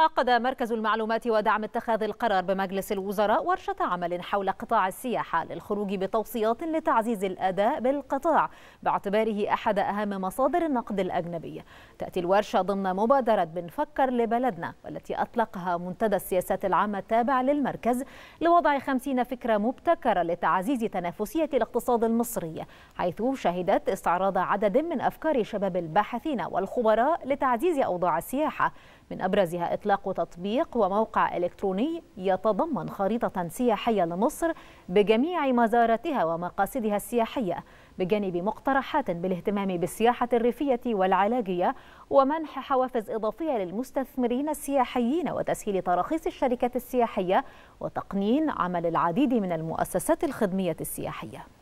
عقد مركز المعلومات ودعم اتخاذ القرار بمجلس الوزراء ورشة عمل حول قطاع السياحة للخروج بتوصيات لتعزيز الأداء بالقطاع باعتباره أحد أهم مصادر النقد الأجنبي تأتي الورشة ضمن مبادرة بنفكر لبلدنا والتي أطلقها منتدى السياسات العامة التابع للمركز لوضع خمسين فكرة مبتكرة لتعزيز تنافسية الاقتصاد المصري حيث شهدت استعراض عدد من أفكار شباب الباحثين والخبراء لتعزيز أوضاع السياحة من أبرزها إطلاق إطلاق تطبيق وموقع إلكتروني يتضمن خريطة سياحية لمصر بجميع مزاراتها ومقاصدها السياحية بجانب مقترحات بالاهتمام بالسياحة الريفية والعلاجية ومنح حوافز إضافية للمستثمرين السياحيين وتسهيل تراخيص الشركات السياحية وتقنين عمل العديد من المؤسسات الخدمية السياحية